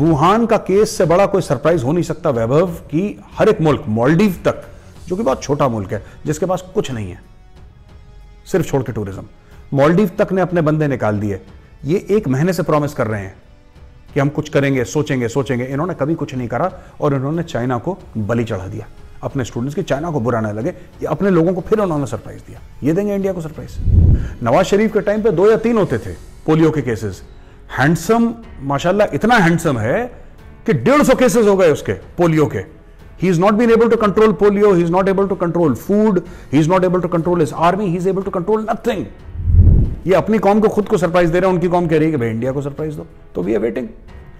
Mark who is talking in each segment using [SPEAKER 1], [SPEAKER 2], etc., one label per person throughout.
[SPEAKER 1] Wuhan का case से बड़ा कोई सरप्राइज हो नहीं सकता वैभव कि हर एक मुल्क मॉलडीव तक जो कि बहुत छोटा मुल्क है जिसके पास कुछ नहीं है सिर्फ छोड़ के टूरिज्म मॉलडीव तक ने अपने बंदे निकाल दिए ये एक महीने से प्रॉमिस कर रहे हैं कि हम कुछ करेंगे सोचेंगे सोचेंगे इन्होंने कभी कुछ नहीं करा और इन्होंने चाइना को बलि चढ़ा दिया अपने स्टूडेंट्स की चाइना को बुरा ना लगे ये अपने लोगों को फिर उन्होंने सरप्राइज दिया ये देंगे इंडिया को सरप्राइज नवाज शरीफ के टाइम पे दो या तीन होते थे पोलियो के केसेस हैंडसम माशाला इतना हैंडसम है कि डेढ़ सौ केसेस हो गए उसके पोलियो के he is not been able to control polio he is not able to control food he is not able to control his army he is able to control nothing ये अपनी com को खुद को surprise दे रहे हैं उनकी com कह रही है कि भाई इंडिया को सरप्राइज दो तो वी आर वेटिंग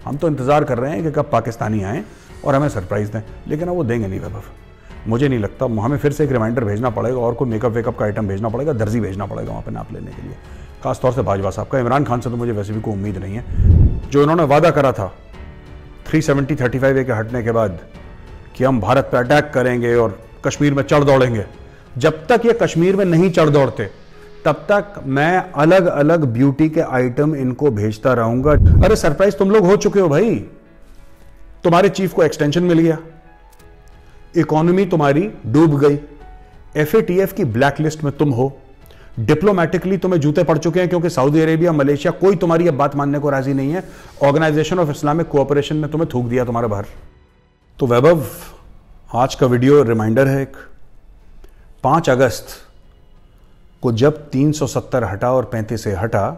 [SPEAKER 1] हम तो इंतजार कर रहे हैं कि कब पाकिस्तानी आए और हमें सरप्राइज दें लेकिन अब वो देंगे नहीं वैभव मुझे नहीं लगता हमें फिर से एक रिमाइंडर भेजना पड़ेगा और कोई मेकअप वेकअप का आइटम भेजना पड़ेगा दर्जी भेजना पड़ेगा वहाँ पर नाप लेने के लिए खासतौर से भाजपा साहब का इमरान खान से तो मुझे वैसे भी कोई उम्मीद नहीं है जो इन्होंने वादा करा था 370 सेवेंटी थर्टी फाइव ए के हटने के बाद कि हम भारत पर अटैक करेंगे और कश्मीर में चढ़ दौड़ेंगे जब तक ये कश्मीर में नहीं चढ़ दौड़ते तब तक मैं अलग अलग ब्यूटी के आइटम इनको भेजता रहूंगा अरे सरप्राइज तुम लोग हो चुके हो भाई तुम्हारे चीफ को एक्सटेंशन मिल गया इकोनॉमी तुम्हारी डूब गई एफ की ब्लैकलिस्ट में तुम हो डिप्लोमेटिकली तुम्हें जूते पड़ चुके हैं क्योंकि सऊदी अरेबिया मलेशिया कोई तुम्हारी अब बात मानने को राजी नहीं है ऑर्गेनाइजेशन ऑफ इस्लामिक कोऑपरेशन ने तुम्हें थूक दिया तुम्हारे बाहर तो वैभव आज का वीडियो रिमाइंडर है एक पांच अगस्त को जब 370 हटा और पैंतीस से हटा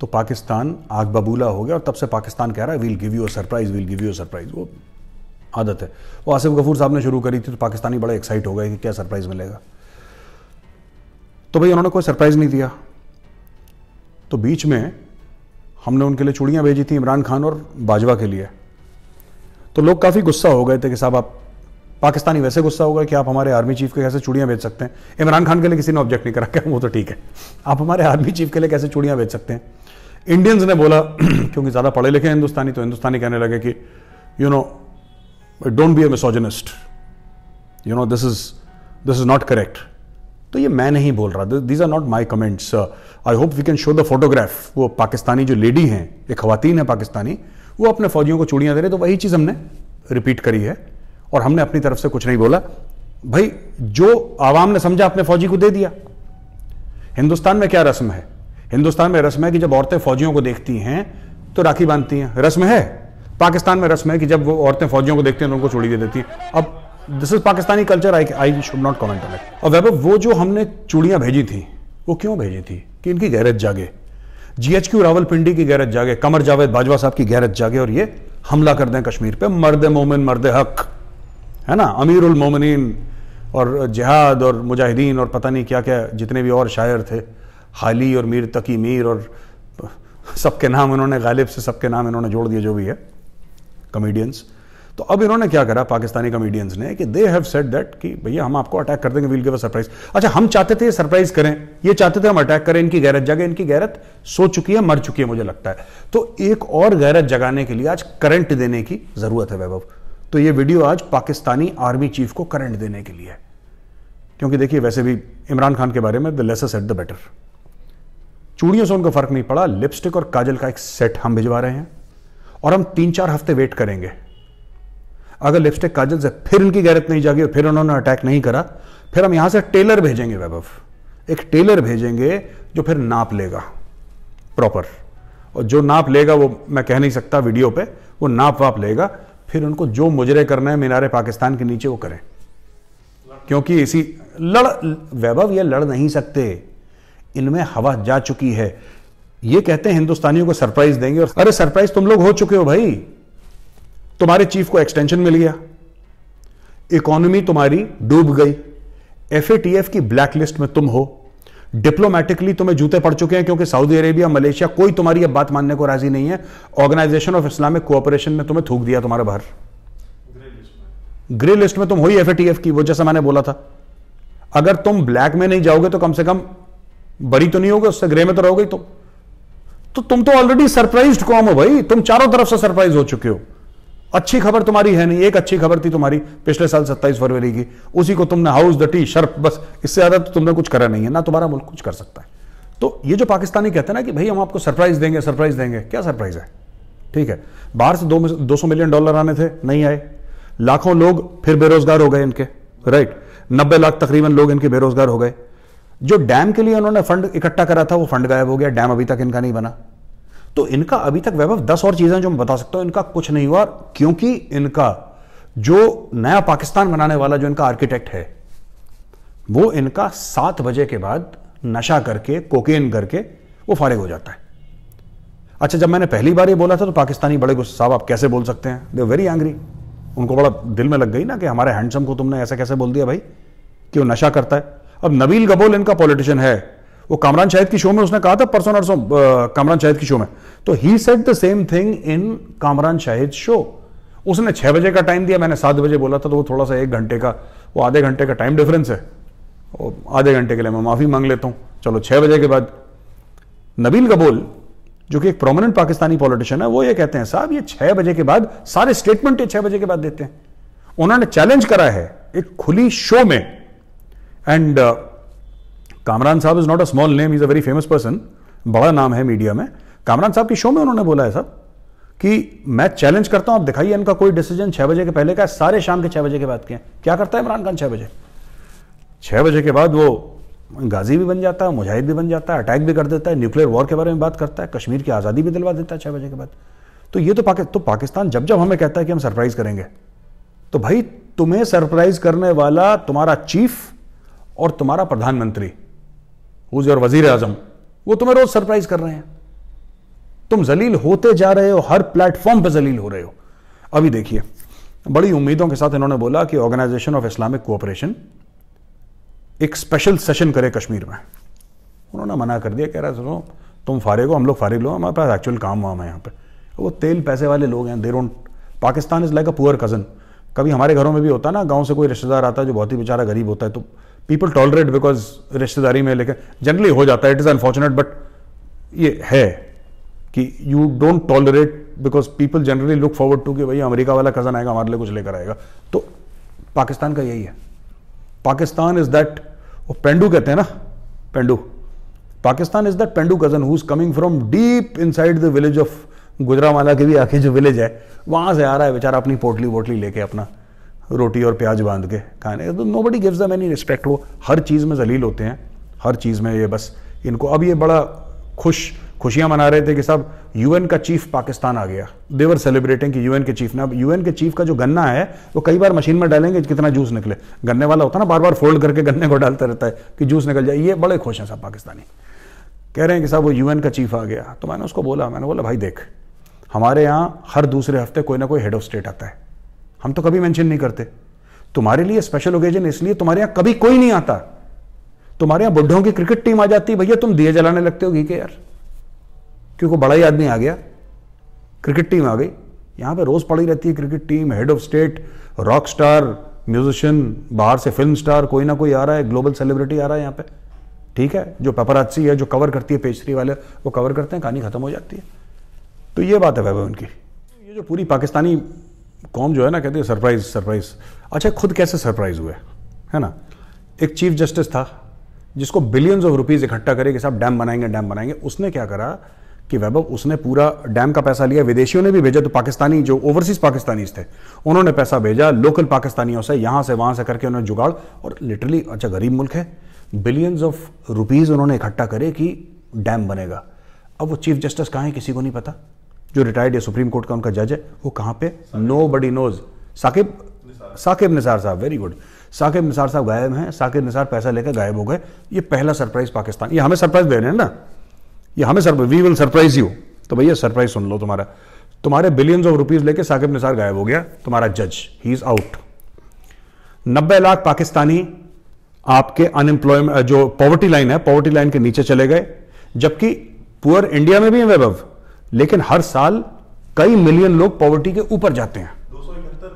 [SPEAKER 1] तो पाकिस्तान आग बबूला हो गया और तब से पाकिस्तान कह रहा है we'll give you a surprise we'll give you a surprise वो आदत है वो आसिफ गफूर साहब ने शुरू करी थी तो पाकिस्तानी बड़े एक्साइट हो गए कि क्या सरप्राइज मिलेगा तो भाई उन्होंने कोई सरप्राइज़ नहीं दिया तो बीच में हमने उनके लिए चूड़ियां भेजी थी इमरान खान और बाजवा के लिए तो लोग काफ़ी गुस्सा हो गए थे कि साहब आप पाकिस्तानी वैसे गुस्सा होगा कि आप हमारे आर्मी चीफ के कैसे चुड़ियां बेच सकते हैं इमरान खान के लिए किसी ने ऑब्जेक्ट नहीं करा क्या वो तो ठीक है आप हमारे आर्मी चीफ के लिए कैसे चुड़ियां बेच सकते हैं इंडियंस ने बोला क्योंकि ज़्यादा पढ़े लिखे हिंदुस्तानी तो हिंदुस्तानी कहने लगे कि you know don't be a misogynist you know this is this is not correct तो ये मैं नहीं बोल रहा these are not my comments I hope we can show the photograph वो पाकिस्तानी जो लेडी हैं एक खातन है पाकिस्तानी वो अपने फौजियों को चूड़ियाँ दे रहे तो वही चीज़ हमने रिपीट करी है और हमने अपनी तरफ से कुछ नहीं बोला भाई जो आवाम ने समझा अपने फौजी को दे दिया हिंदुस्तान में क्या रस्म है हिंदुस्तान में रस्म है कि जब औरतें फौजियों को देखती हैं तो राखी बांधती हैं रस्म है पाकिस्तान में रस्म है कि जब वो औरतें फौजियों को देखती हैं तो उनको चूड़ी दे देती हैं अब this is Pakistani culture I I should not comment on it और वैभव वो जो हमने चूड़ियां भेजी थी वो क्यों भेजी थी कि इनकी गैरत जागे जीएचक्यू रावलपिंडी की गैरत जागे कमर जावेद बाजवा साहब की गैरत जागे और ये हमला कर दें कश्मीर पे मर्द मोमिन मर्द हक है ना अमीर उलमोमिन और जिहाद और मुजाहिदीन और पता नहीं क्या क्या जितने भी और शायर थे हाली और मीर तकी मीर और सबके नाम इन्होंने गालिब से सबके नाम इन्होंने जोड़ दिए जो भी है कमेडियंस तो अब इन्होंने क्या करा पाकिस्तानी कॉमेडियंस ने कि दे हैव सेट दैट कि भैया हम आपको अटैक कर देंगे वील गिव अ सरप्राइज अच्छा हम चाहते थे सरप्राइज करें ये चाहते थे हम अटैक करें इनकी गैरत जगह इनकी गैरत सो चुकी है मर चुकी है मुझे लगता है तो एक और गैरत जगाने के लिए आज करंट देने की जरूरत है वैभव तो ये वीडियो आज पाकिस्तानी आर्मी चीफ को करंट देने के लिए है क्योंकि देखिए वैसे भी इमरान खान के बारे में the lesser said the better चूड़ियों से उनको फर्क नहीं पड़ा लिपस्टिक और काजल का एक सेट हम भिजवा रहे हैं और हम तीन चार हफ्ते वेट करेंगे अगर लिपस्टिक काजल से फिर इनकी गैरत नहीं जागी और फिर उन्होंने अटैक नहीं करा फिर हम यहां से टेलर भेजेंगे वैभव एक टेलर भेजेंगे जो फिर नाप लेगा प्रॉपर और जो नाप लेगा वो मैं कह नहीं सकता वीडियो पे वो नाप वाप लेगा फिर उनको जो मुजरे करना है मीनारे पाकिस्तान के नीचे वो करें क्योंकि इसी लड़ वैभव ये लड़ नहीं सकते इनमें हवा जा चुकी है ये कहते हैं हिंदुस्तानियों को सरप्राइज देंगे और अरे सरप्राइज तुम लोग हो चुके हो भाई तुम्हारे चीफ को एक्सटेंशन मिल गया इकोनॉमी तुम्हारी डूब गई एफ की ब्लैकलिस्ट में तुम हो डिप्लोमेटिकली तुम्हें जूते पड़ चुके हैं क्योंकि सऊदी अरेबिया मलेशिया कोई तुम्हारी अब बात मानने को राजी नहीं है ऑर्गेनाइजेशन ऑफ इस्लामिक कोऑपरेशन में तुम्हें थूक दिया तुम्हारा बाहर ग्रे लिस्ट में तुम हुई एफ की वो जैसा मैंने बोला था अगर तुम ब्लैक में नहीं जाओगे तो कम से कम बड़ी तो नहीं होगी उससे ग्रे में तो रहोगे तुम तो।, तो तुम तो ऑलरेडी सरप्राइज कौन हो भाई तुम चारों तरफ से सरप्राइज हो चुके हो अच्छी खबर तुम्हारी है नहीं एक अच्छी खबर थी तुम्हारी पिछले साल 27 फरवरी की उसी को तुमने हाउस द टी बस इससे ज्यादा तो तुमने कुछ करा नहीं है ना तुम्हारा मुल्क कुछ कर सकता है तो ये जो पाकिस्तानी कहते हैं ना कि भाई हम आपको सरप्राइज देंगे सरप्राइज देंगे क्या सरप्राइज है ठीक है बाहर से दो सौ मिलियन डॉलर आने थे नहीं आए लाखों लोग फिर बेरोजगार हो गए इनके राइट नब्बे लाख तकरीबन लोग इनके बेरोजगार हो गए जो डैम के लिए उन्होंने फंड इकट्ठा करा था वो फंड गायब हो गया डैम अभी तक इनका नहीं बना तो इनका अभी तक वैभव दस और चीजें जो मैं बता सकता हूं इनका कुछ नहीं हुआ क्योंकि इनका जो नया पाकिस्तान बनाने वाला जो इनका आर्किटेक्ट है वो इनका सात बजे के बाद नशा करके कोकेन करके वो फारिग हो जाता है अच्छा जब मैंने पहली बार ये बोला था तो पाकिस्तानी बड़े गुस्सा साहब आप कैसे बोल सकते हैं दे वेरी एंग्री उनको बड़ा दिल में लग गई ना कि हमारे हैंडसम को तुमने ऐसा कैसे बोल दिया भाई कि वो नशा करता है अब नबील गबोल इनका पॉलिटिशियन है वो कामरान शाहिद की शो में उसने कहा था परसों नरसों कामरान शाहिद की शो में तो he said the same thing in Kamran Shahid show उसने छह बजे का टाइम दिया मैंने सात बजे बोला था तो वो थोड़ा सा एक घंटे का वो आधे घंटे का टाइम डिफरेंस है और आधे घंटे के लिए मैं माफ़ी मांग लेता हूँ चलो छह बजे के बाद नबील कबूल जो कि एक प्रोमिनेंट पाकिस्तानी पॉलिटिशियन है वो ये कहते हैं साहब ये छह बजे के बाद सारे स्टेटमेंट ये छह बजे के बाद देते हैं उन्होंने चैलेंज करा है एक खुली शो में एंड uh, कामरान साहब is not a small name is a very famous person बड़ा नाम है मीडिया में कामरान साहब की शो में उन्होंने बोला है साहब कि मैं चैलेंज करता हूं आप दिखाइए इनका कोई डिसीजन छह बजे के पहले का सारे शाम के छह बजे के बाद के क्या करता है इमरान खान छह बजे छह बजे के बाद वो गाजी भी बन जाता है मुजाहिद भी बन जाता है अटैक भी कर देता है न्यूक्लियर वॉर के बारे में बात करता है कश्मीर की आज़ादी भी दिलवा देता है छह बजे के बाद तो ये तो, पाकि, तो पाकिस्तान जब जब हमें कहता है कि हम सरप्राइज करेंगे तो भाई तुम्हें सरप्राइज करने वाला तुम्हारा चीफ और तुम्हारा प्रधानमंत्री हुज योर वजीर आजम वो तुम्हें रोज सरप्राइज कर रहे हैं तुम जलील होते जा रहे हो हर प्लेटफॉर्म पर जलील हो रहे हो अभी देखिए बड़ी उम्मीदों के साथ इन्होंने बोला कि ऑर्गेनाइजेशन ऑफ इस्लामिक कोऑपरेशन एक स्पेशल सेशन करे कश्मीर में उन्होंने मना कर दिया कह रहा सुनो तुम फारिग हो हम लोग फारिग लो हमारे पास एक्चुअल काम वाम है यहाँ पर वो तेल पैसे वाले लोग हैं there Pakistan is like a poor cousin कभी हमारे घरों में भी होता ना गाँव से कोई रिश्तेदार आता है जो बहुत ही बेचारा गरीब होता है तो पीपल टॉलरेट बिकॉज रिश्तेदारी में लेकिन जनरली हो जाता है इट इज़ अनफॉर्चुनेट बट ये है कि you don't tolerate because people generally look forward to कि भाई अमेरिका वाला कज़न आएगा हमारे लिए कुछ लेकर आएगा तो पाकिस्तान का यही है पाकिस्तान इज दैट वो पेंडू कहते हैं ना पेंडू पाकिस्तान इज दैट पेंडू cousin who is coming from deep inside the village of Gujranwala के भी आखिर जो विलेज है वहां से आ रहा है बेचारा अपनी पोटली वोटली लेके अपना रोटी और प्याज बांध के खाने तो nobody gives them any respect वो हर चीज़ में जलील होते हैं हर चीज़ में ये बस इनको अब ये बड़ा खुश खुशियां मना रहे थे कि साहब यूएन का चीफ पाकिस्तान आ गया देवर सेलिब्रेटिंग कि यूएन के चीफ ने अब यूएन के चीफ का जो गन्ना है वो कई बार मशीन में डालेंगे कितना जूस निकले गन्ने वाला होता है ना बार बार फोल्ड करके गन्ने को डालता रहता है कि जूस निकल जाए ये बड़े खुश हैं साहब पाकिस्तानी कह रहे हैं कि साहब वो यूएन का चीफ आ गया तो मैंने उसको बोला मैंने बोला भाई देख हमारे यहाँ हर दूसरे हफ्ते कोई ना कोई हेड ऑफ स्टेट आता है हम तो कभी मेंशन नहीं करते तुम्हारे लिए स्पेशल ओकेजन इसलिए तुम्हारे यहां कभी कोई नहीं आता तुम्हारे यहां बुढ़ों की क्रिकेट टीम आ जाती भैया तुम दिए जलाने लगते हो घी के यार क्योंकि बड़ा ही आदमी आ गया क्रिकेट टीम आ गई यहां पर रोज पड़ी रहती है cricket team head of state rock star musician बाहर से फिल्म स्टार कोई ना कोई आ रहा है ग्लोबल सेलिब्रिटी आ रहा है यहाँ पे ठीक है जो पेपराची है जो कवर करती है पेशरी वाले वो कवर करते हैं कहानी खत्म हो जाती है तो ये बात है भाई उनकी ये जो पूरी पाकिस्तानी कौम जो है ना कहती है सरप्राइज सरप्राइज अच्छा खुद कैसे सरप्राइज हुए है ना एक चीफ जस्टिस था जिसको बिलियंस ऑफ रुपीज इकट्ठा करे कि साहब डैम बनाएंगे डैम बनाएंगे उसने क्या करा कि वैभव उसने पूरा डैम का पैसा लिया विदेशियों ने भी भेजा तो पाकिस्तानी जो ओवरसीज पाकिस्तानी थे उन्होंने पैसा भेजा लोकल पाकिस्तानियों से यहां से वहां से करके उन्होंने जुगाड़ और लिटरली अच्छा गरीब मुल्क है बिलियंस ऑफ रुपीज उन्होंने इकट्ठा करे कि डैम बनेगा अब वो चीफ जस्टिस कहाँ है किसी को नहीं पता जो रिटायर्ड है सुप्रीम कोर्ट का उनका जज है वो कहां पे nobody knows Saqib Saqib Nisar साहब वेरी गुड साकिब निसार साहब गायब हैं साकिब निसार पैसा लेकर गायब हो गए ये पहला सरप्राइज पाकिस्तान ये हमें सरप्राइज दे रहे हैं ना ये हमें वी विल सरप्राइज यू तो भैया सरप्राइज सुन लो तुम्हारा तुम्हारे बिलियंस ऑफ रुपीज लेके साकिब निसार गायब हो गया तुम्हारा जज ही इज आउट नब्बे लाख पाकिस्तानी आपके अनएम्प्लॉयमेंट जो पॉवर्टी लाइन है पॉवर्टी लाइन के नीचे चले गए जबकि पुअर इंडिया में भी है वैभव लेकिन हर साल कई मिलियन लोग पॉवर्टी के ऊपर जाते हैं तो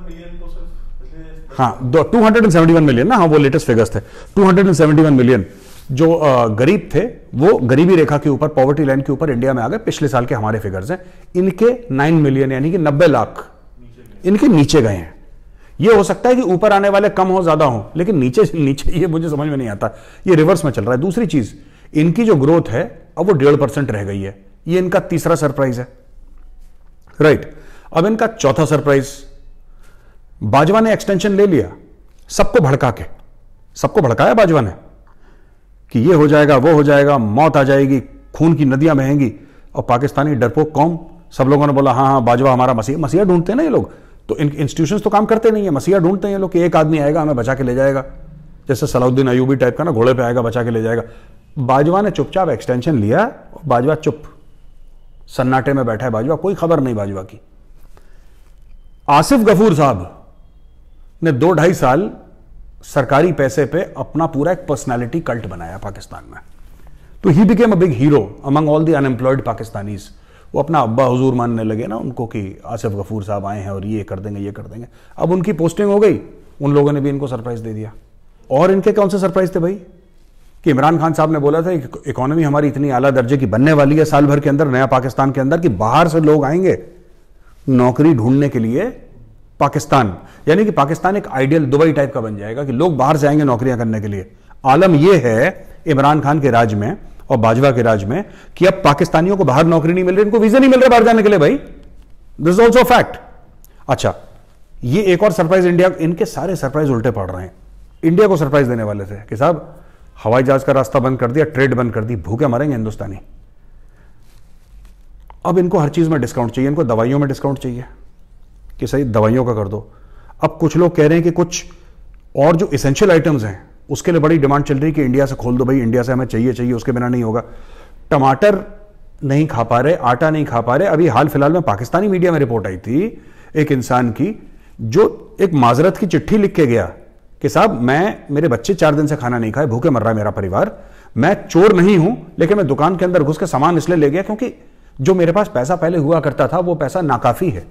[SPEAKER 1] हाँ दो two hundred and seventy one million ना हाँ वो लेटेस्ट फिगर्स थे two hundred and seventy one million जो गरीब थे वो गरीबी रेखा के ऊपर पॉवर्टी लाइन के ऊपर इंडिया में आ गए पिछले साल के हमारे फिगर्स हैं इनके नाइन मिलियन यानी कि नब्बे लाख इनके नीचे गए हैं ये हो सकता है कि ऊपर आने वाले कम हो ज्यादा हो लेकिन नीचे नीचे ये मुझे समझ में नहीं आता ये रिवर्स में चल रहा है दूसरी चीज इनकी जो ग्रोथ है अब वो डेढ़ परसेंट रह गई है ये इनका तीसरा सरप्राइज है राइट अब इनका चौथा सरप्राइज बाजवा ने एक्सटेंशन ले लिया सबको भड़का के सबको भड़काया बाजवा ने कि ये हो जाएगा वो हो जाएगा मौत आ जाएगी खून की नदियां बहेंगी और पाकिस्तानी डरपोक कौम सब लोगों ने बोला हाँ हाँ बाजवा हमारा मसीहा मसीहा ढूंढते हैं ना ये लोग तो इन इंस्टीट्यूशन तो काम करते नहीं है मसीहा ढूंढते हैं लोग कि एक आदमी आएगा हमें बचा के ले जाएगा जैसे सलाउद्दीन अयूबी टाइप का ना घोड़े पे आएगा बचा के ले जाएगा बाजवा ने चुपचाप एक्सटेंशन लिया बाजवा चुप सन्नाटे में बैठा है बाजवा कोई खबर नहीं बाजवा की आसिफ गफूर साहब ने दो ढाई साल सरकारी पैसे पे अपना पूरा एक पर्सनालिटी कल्ट बनाया पाकिस्तान में तो ही became a big hero among all the unemployed Pakistanis वो अपना अब्बा हुजूर मानने लगे ना उनको कि आसिफ गफूर साहब आए हैं और ये कर देंगे ये कर देंगे अब उनकी पोस्टिंग हो गई उन लोगों ने भी इनको सरप्राइज दे दिया और इनके कौन से सरप्राइज थे भाई कि इमरान खान साहब ने बोला था इकोनॉमी हमारी इतनी आला दर्जे की बनने वाली है साल भर के अंदर नया पाकिस्तान के अंदर कि बाहर से लोग आएंगे नौकरी ढूंढने के लिए पाकिस्तान यानी कि पाकिस्तान एक आइडियल दुबई टाइप का बन जाएगा कि लोग बाहर से आएंगे नौकरियां करने के लिए आलम यह है इमरान खान के राज में और बाजवा के राज में कि अब पाकिस्तानियों को बाहर नौकरी नहीं मिल रही इनको वीजा नहीं मिल रहा बाहर जाने के लिए भाई दिस ऑल्सो फैक्ट अच्छा ये एक और सरप्राइज इंडिया इनके सारे सरप्राइज उल्टे पड़ रहे हैं इंडिया को सरप्राइज देने वाले थे कि साहब हवाई जहाज का रास्ता बंद कर दिया ट्रेड बंद कर दी भूखे मरेंगे हिंदुस्तानी अब इनको हर चीज़ में डिस्काउंट चाहिए इनको दवाइयों में डिस्काउंट चाहिए कि सही दवाइयों का कर दो अब कुछ लोग कह रहे हैं कि कुछ और जो इसेंशियल आइटम्स हैं उसके लिए बड़ी डिमांड चल रही है कि इंडिया से खोल दो भाई इंडिया से हमें चाहिए चाहिए उसके बिना नहीं होगा टमाटर नहीं खा पा रहे आटा नहीं खा पा रहे अभी हाल फिलहाल में पाकिस्तानी मीडिया में रिपोर्ट आई थी एक इंसान की जो एक माजरत की चिट्ठी लिख के गया कि साहब मैं मेरे बच्चे चार दिन से खाना नहीं खाए भूखे मर रहा है मेरा परिवार मैं चोर नहीं हूं लेकिन मैं दुकान के अंदर घुस के सामान इसलिए ले गया क्योंकि जो मेरे पास पैसा पहले हुआ करता था वो पैसा नाकाफी है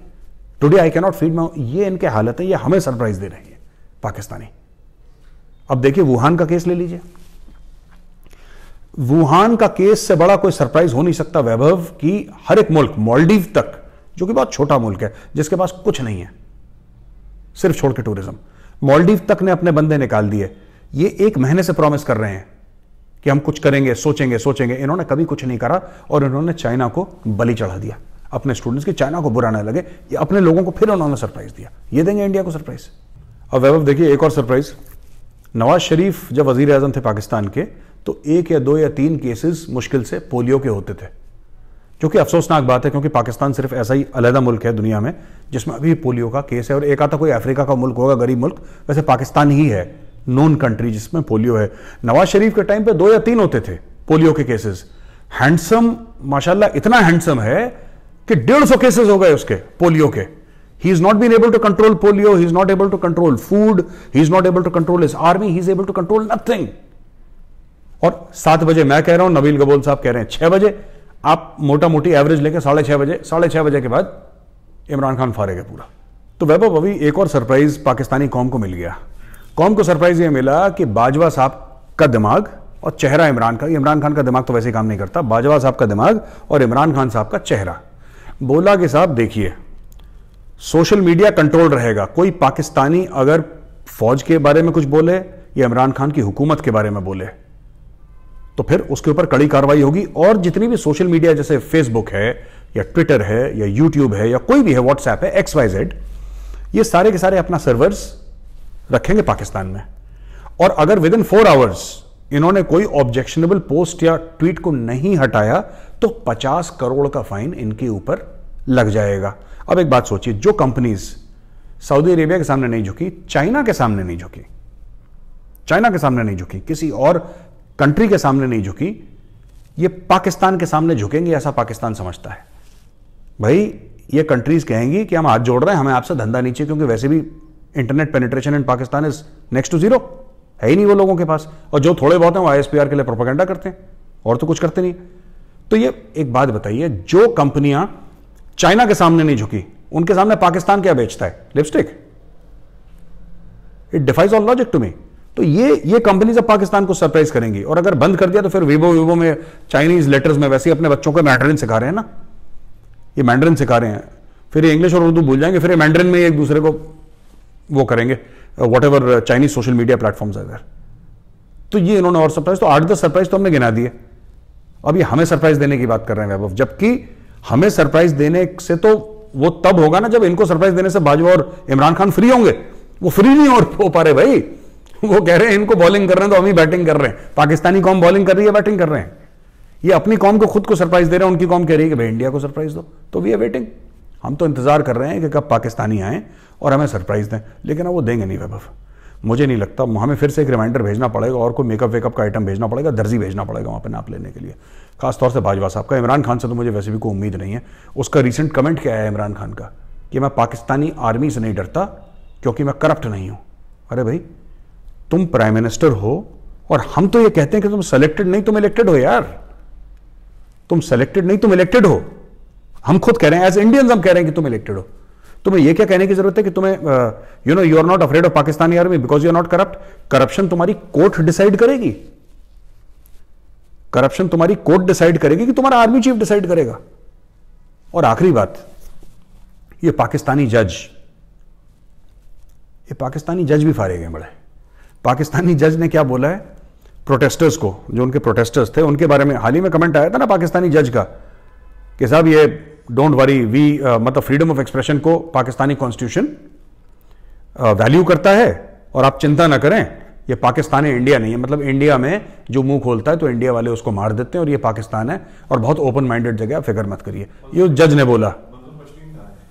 [SPEAKER 1] today I cannot feed my ये इनके हालत है ये हमें सरप्राइज दे रही है पाकिस्तानी अब देखिए वुहान का केस ले लीजिए वुहान का केस से बड़ा कोई सरप्राइज हो नहीं सकता वैभव कि हर एक मुल्क मॉलडीव तक जो कि बहुत छोटा मुल्क है जिसके पास कुछ नहीं है सिर्फ छोड़ के टूरिज्म मॉलडीव तक ने अपने बंदे निकाल दिए ये एक महीने से प्रॉमिस कर रहे हैं कि हम कुछ करेंगे सोचेंगे सोचेंगे इन्होंने कभी कुछ नहीं करा और इन्होंने चाइना को बलि चढ़ा दिया अपने स्टूडेंट्स की चाइना को बुरा ना लगे ये अपने लोगों को फिर उन्होंने सरप्राइज दिया ये देंगे इंडिया को सरप्राइज अब वैभव देखिए एक और सरप्राइज नवाज शरीफ जब वजीर थे पाकिस्तान के तो एक या दो या तीन केसेस मुश्किल से पोलियो के होते थे जो कि अफसोसनाक बात है क्योंकि पाकिस्तान सिर्फ ऐसा ही अलहदा मुल्क है दुनिया में जिसमें अभी पोलियो का केस है और एक आता कोई अफ्रीका का मुल्क होगा गरीब मुल्क वैसे पाकिस्तान ही है नॉन कंट्री जिसमें पोलियो है नवाज शरीफ के टाइम पे दो या तीन होते थे पोलियो के केसेस हैंडसम माशाल्लाह इतना हैंडसम है कि डेढ़ सौ केसेस हो गए उसके पोलियो के he is not been able to control polio he is not able to control food he is not able to control is army he is able to control nothing और सात बजे मैं कह रहा हूं नबील गबोल साहब कह रहे हैं छह बजे आप मोटा मोटी एवरेज लेके साढ़े छः बजे साढ़े छः बजे के बाद इमरान खान फारेगा पूरा तो वैभव अभी एक और सरप्राइज पाकिस्तानी कौम को मिल गया कौम को सरप्राइज ये मिला कि बाजवा साहब का दिमाग और चेहरा इमरान का इमरान खान का दिमाग तो वैसे काम नहीं करता बाजवा साहब का दिमाग और इमरान खान साहब का चेहरा बोला कि साहब देखिए सोशल मीडिया कंट्रोल रहेगा कोई पाकिस्तानी अगर फौज के बारे में कुछ बोले या इमरान खान की हुकूमत के बारे में बोले तो फिर उसके ऊपर कड़ी कार्रवाई होगी और जितनी भी सोशल मीडिया जैसे फेसबुक है या ट्विटर है या यूट्यूब है या कोई भी है व्हाट्सएप है एक्स वाई जेड ये सारे के सारे अपना सर्वर्स रखेंगे पाकिस्तान में और अगर विद इन फोर आवर्स इन्होंने कोई ऑब्जेक्शनेबल पोस्ट या ट्वीट को नहीं हटाया तो पचास करोड़ का फाइन इनके ऊपर लग जाएगा अब एक बात सोचिए जो कंपनीज सऊदी अरेबिया के सामने नहीं झुकी चाइना के सामने नहीं झुकी चाइना के सामने नहीं झुकी किसी और कंट्री के सामने नहीं झुकी ये पाकिस्तान के सामने झुकेंगे ऐसा पाकिस्तान समझता है भाई ये कंट्रीज कहेंगी कि हम हाथ जोड़ रहे हैं हमें आपसे धंधा नीचे क्योंकि वैसे भी internet penetration in Pakistan is next to zero है ही नहीं वो लोगों के पास और जो थोड़े बहुत हैं वो आई के लिए प्रोपागेंडा करते हैं और तो कुछ करते नहीं तो ये एक बात बताइए जो कंपनियां चाइना के सामने नहीं झुकी उनके सामने पाकिस्तान क्या बेचता है lipstick it defies all logic to me तो ये ये कंपनीज अब पाकिस्तान को सरप्राइज करेंगी और अगर बंद कर दिया तो फिर वीवो वीवो में चाइनीज लेटर्स में वैसे ही अपने बच्चों को मैंड्रिन सिखा रहे हैं ना ये मैंड्रिन सिखा रहे हैं फिर ये इंग्लिश और उर्दू भूल जाएंगे फिर ये मैंड्रिन में एक दूसरे को वो करेंगे whatever Chinese social media platform अगर तो ये इन्होंने और सरप्राइज तो आठ दस सरप्राइज तो हमने गिना दिए अब ये हमें सरप्राइज देने की बात कर रहे हैं वैभव जबकि हमें सरप्राइज देने से तो वो तब होगा ना जब इनको सरप्राइज देने से बाजवा और इमरान खान फ्री होंगे वो फ्री नहीं हो पा रहे भाई वो कह रहे हैं इनको बॉलिंग कर रहे हैं तो हम ही बैटिंग कर रहे हैं पाकिस्तानी कॉम बॉलिंग कर रही है बैटिंग कर रहे हैं ये अपनी कौम को खुद को सरप्राइज दे रहे हैं उनकी कौम कह रही है कि भाई इंडिया को सरप्राइज दो तो वी आर वेटिंग हम तो इंतजार कर रहे हैं कि कब पाकिस्तानी आए और हमें सरप्राइज दें लेकिन अब वो देंगे नहीं वैभव मुझे नहीं लगता हमें फिर से एक रिमाइंडर भेजना पड़ेगा और कोई मेकअप वेकअप का आइटम भेजना पड़ेगा दर्जी भेजना पड़ेगा वहाँ पर नाप लेने के लिए खासतौर से भाजपा साहब का इमरान खान से तो मुझे वैसे भी कोई उम्मीद नहीं है उसका रिसेंट कमेंट क्या है इमरान खान का कि मैं पाकिस्तानी आर्मी से नहीं डरता क्योंकि मैं करप्ट नहीं हूँ अरे भाई तुम प्राइम मिनिस्टर हो और हम तो ये कहते हैं कि तुम सेलेक्टेड नहीं तुम इलेक्टेड हो यार तुम सेलेक्टेड नहीं तुम इलेक्टेड हो हम खुद कह रहे हैं एज इंडियंस हम कह रहे हैं कि तुम इलेक्टेड हो तुम्हें यह क्या कहने की जरूरत है कि तुम्हें you know you are not afraid of Pakistani army because you are not corrupt corruption तुम्हारी कोर्ट डिसाइड करेगी करप्शन तुम्हारी कोर्ट डिसाइड करेगी कि तुम्हारा आर्मी चीफ डिसाइड करेगा और आखिरी बात ये पाकिस्तानी जज ये पाकिस्तानी जज भी फारे गए बड़े पाकिस्तानी जज ने क्या बोला है प्रोटेस्टर्स को जो उनके प्रोटेस्टर्स थे उनके बारे में हाल ही में कमेंट आया था ना पाकिस्तानी जज का कि साहब ये डोंट वरी वी मतलब फ्रीडम ऑफ एक्सप्रेशन को पाकिस्तानी कॉन्स्टिट्यूशन वैल्यू uh, करता है और आप चिंता ना करें ये पाकिस्तान है इंडिया नहीं है मतलब इंडिया में जो मुंह खोलता है तो इंडिया वाले उसको मार देते हैं और ये पाकिस्तान है और बहुत ओपन माइंडेड जगह फिक्र मत करिए ये जज ने बोला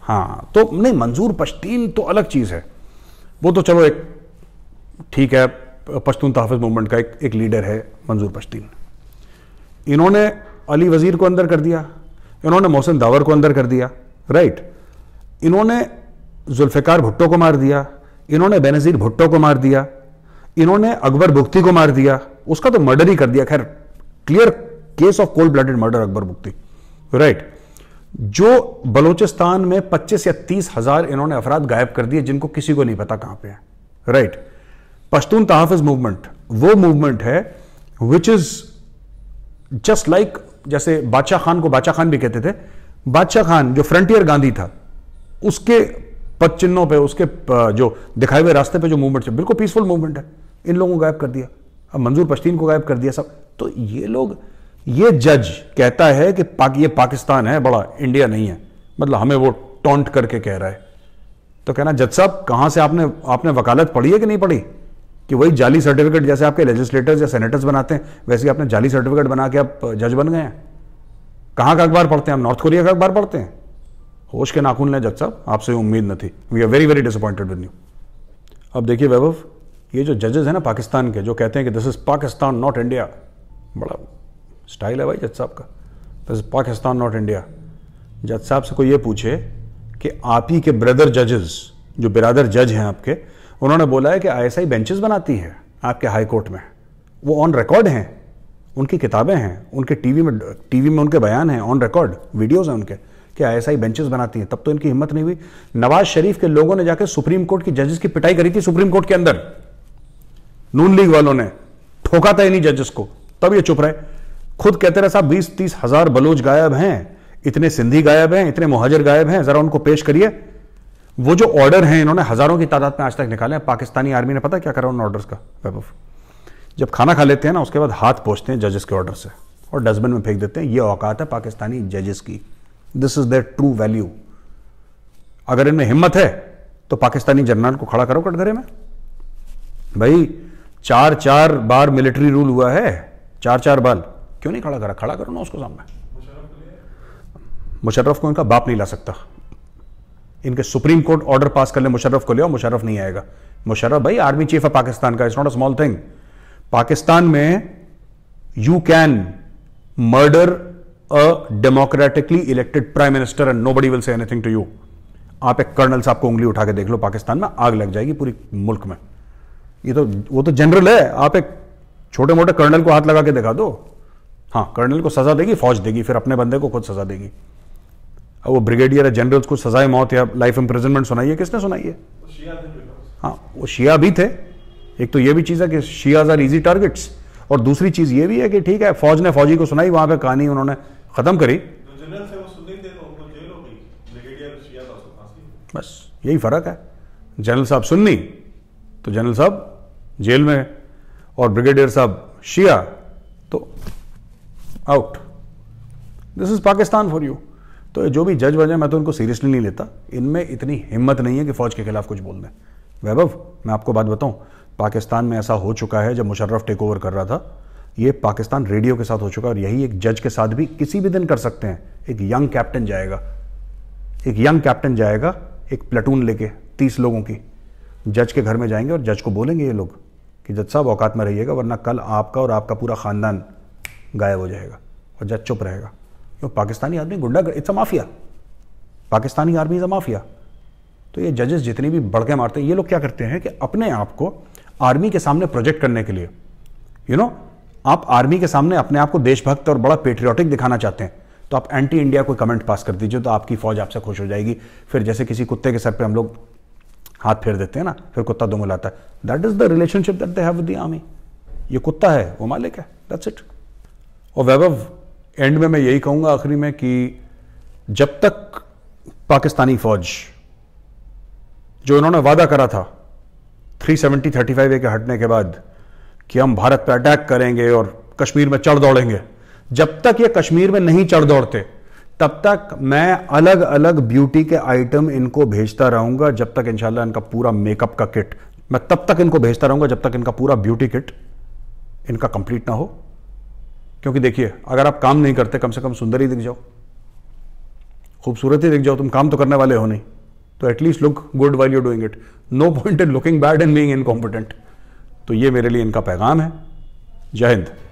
[SPEAKER 1] हाँ तो नहीं मंजूर पश्तीन तो अलग चीज़ है वो तो चलो एक ठीक है पश्तून तहफ़ मूवमेंट का एक एक लीडर है मंजूर पश्तीन इन्होंने अली वज़ीर को अंदर कर दिया इन्होंने मोहसिन दावर को अंदर कर दिया राइट इन्होंने जुल्फ़िकार भुट्टो को मार दिया इन्होंने बेनज़ीर भुट्टो को मार दिया इन्होंने अकबर बुख्ती को मार दिया उसका तो मर्डर ही कर दिया खैर clear case of cold blooded murder Akbar Bugti right जो बलूचिस्तान में 25 या तीस हज़ार इन्होंने अफराद गायब कर दिए जिनको किसी को नहीं पता कहां पे है right right. Pashtun Tahaffuz movement वो मूवमेंट है विच इज़ जस्ट लाइक जैसे बादशाह खान को बादशाह खान भी कहते थे बादशाह खान जो फ्रंटियर गांधी था उसके पद चिन्हों पर उसके जो दिखाए हुए रास्ते पे जो मूवमेंट है बिल्कुल पीसफुल मूवमेंट है इन लोगों को गायब कर दिया अब मंजूर पश्तीन को गायब कर दिया सब तो ये लोग ये जज कहता है कि पाक, ये पाकिस्तान है बड़ा इंडिया नहीं है मतलब हमें वो टोंट करके कह रहा है तो कहना जज साहब कहां से आपने आपने वकालत पढ़ी है कि नहीं पढ़ी कि वही जाली सर्टिफिकेट जैसे आपके लेजिस्लेटर्स या सेनेटर्स बनाते हैं वैसे आपने जाली सर्टिफिकेट बना के आप जज बन गए हैं कहाँ का अखबार पढ़ते हैं हम नॉर्थ कोरिया का अखबार पढ़ते हैं होश के नाखून लें जज साहब आपसे उम्मीद नहीं थी we are very very disappointed with you अब देखिए वैभव ये जो जजेस हैं ना पाकिस्तान के जो कहते हैं कि this is Pakistan not India बड़ा स्टाइल है भाई जज साहब का this is Pakistan not India जज साहब से कोई ये पूछे कि आप ही के ब्रदर जजेस जो बिरादर जज हैं आपके उन्होंने बोला है कि आईएसआई बेंचेस बनाती है आपके हाई कोर्ट में वो ऑन रिकॉर्ड हैं उनकी किताबें हैं उनके टीवी में टीवी में उनके बयान हैं ऑन रिकॉर्ड वीडियोस हैं उनके कि आईएसआई बेंचेस बनाती हैं तब तो इनकी हिम्मत नहीं हुई नवाज शरीफ के लोगों ने जाकर सुप्रीम कोर्ट की जजेस की पिटाई करी थी सुप्रीम कोर्ट के अंदर नून लीग वालों ने ठोका था इन्हीं जजेस को तब ये चुप रहे खुद कहते रहे साहब बीस तीस हजार बलोच गायब हैं इतने सिंधी गायब हैं इतने मुहाजर गायब हैं जरा उनको पेश करिए वो जो ऑर्डर हैं इन्होंने हज़ारों की तादाद में आज तक निकाले हैं पाकिस्तानी आर्मी ने पता क्या करा उन ऑर्डर्स का वैभव जब खाना खा लेते हैं ना उसके बाद हाथ पोछते हैं जजेस के ऑर्डर से और डस्टबिन में फेंक देते हैं ये औकात है पाकिस्तानी जजेस की this is their true value अगर इनमें हिम्मत है तो पाकिस्तानी जनरल को खड़ा करो कटघरे में भाई चार चार बार मिलिट्री रूल हुआ है चार चार बार क्यों नहीं खड़ा करा खड़ा करो ना उसको सामने मुशर्रफ को इनका बाप नहीं ला सकता इनके सुप्रीम कोर्ट ऑर्डर पास कर ले मुशर्रफ को ले और मुशर्रफ नहीं आएगा मुशर्रफ भाई आर्मी चीफ है पाकिस्तान का it's not a small thing Pakistan में you can murder a democratically elected prime minister and nobody will say anything to you आप एक कर्नल साहब को उंगली उठा के देख लो पाकिस्तान में आग लग जाएगी पूरी मुल्क में ये तो वो तो जनरल है आप एक छोटे मोटे कर्नल को हाथ लगा के दिखा दो हाँ कर्नल को सजा देगी फौज देगी फिर अपने बंदे को खुद सजा देगी वो ब्रिगेडियर है जनरल्स को सजाए मौत या लाइफ इंप्रिजनमेंट सुनाई है किसने सुनाई है हाँ वो शिया भी थे एक तो ये भी चीज़ है कि शियाज आर इजी टारगेट्स और दूसरी चीज़ ये भी है कि ठीक है फौज ने फौजी को सुनाई वहाँ पे कहानी उन्होंने ख़त्म करी तो तो बस यही फ़र्क है जनरल साहब सुन्नी तो जनरल साहब जेल में और ब्रिगेडियर साहब शिया तो out this is Pakistan for you तो जो भी जज वजह मैं तो उनको सीरियसली नहीं लेता इनमें इतनी हिम्मत नहीं है कि फ़ौज के खिलाफ कुछ बोल दें वैभव मैं आपको बात बताऊं पाकिस्तान में ऐसा हो चुका है जब मुशर्रफ टेक ओवर कर रहा था ये पाकिस्तान रेडियो के साथ हो चुका है और यही एक जज के साथ भी किसी भी दिन कर सकते हैं एक यंग कैप्टन जाएगा एक यंग कैप्टन जाएगा एक प्लेटून लेके तीस लोगों की जज के घर में जाएंगे और जज को बोलेंगे ये लोग कि जज साहब औकात में रहिएगा वरना कल आपका और आपका पूरा ख़ानदान गायब हो जाएगा और जज चुप रहेगा यो पाकिस्तानी आदमी गुंडा it's a mafia Pakistani army is a mafia तो ये जजेस जितनी भी बड़के मारते हैं ये लोग क्या करते हैं कि अपने आप को आर्मी के सामने प्रोजेक्ट करने के लिए यू you नो know, आप आर्मी के सामने अपने आप को देशभक्त और बड़ा पेट्रियाटिक दिखाना चाहते हैं तो आप एंटी इंडिया कोई कमेंट पास कर दीजिए तो आपकी फौज आपसे खुश हो जाएगी फिर जैसे किसी कुत्ते के सर पर हम लोग हाथ फेर देते हैं ना फिर कुत्ता दो मिलाता है that is the relationship that they have with the army ये कुत्ता है वो मालिक है दैट्स इट और वैभव एंड में मैं यही कहूंगा आखिरी में कि जब तक पाकिस्तानी फौज जो इन्होंने वादा करा था 370 35 ए के हटने के बाद कि हम भारत पर अटैक करेंगे और कश्मीर में चढ़ दौड़ेंगे जब तक ये कश्मीर में नहीं चढ़ दौड़ते तब तक मैं अलग अलग ब्यूटी के आइटम इनको भेजता रहूंगा जब तक इंशाल्लाह इनका पूरा मेकअप का किट मैं तब तक इनको भेजता रहूंगा जब तक इनका पूरा ब्यूटी किट इनका कंप्लीट ना हो क्योंकि देखिए अगर आप काम नहीं करते कम से कम सुंदर ही दिख जाओ खूबसूरत ही दिख जाओ तुम काम तो करने वाले हो नहीं तो at least look good while you doing it no point in looking bad and being incompetent तो ये मेरे लिए इनका पैगाम है जय हिंद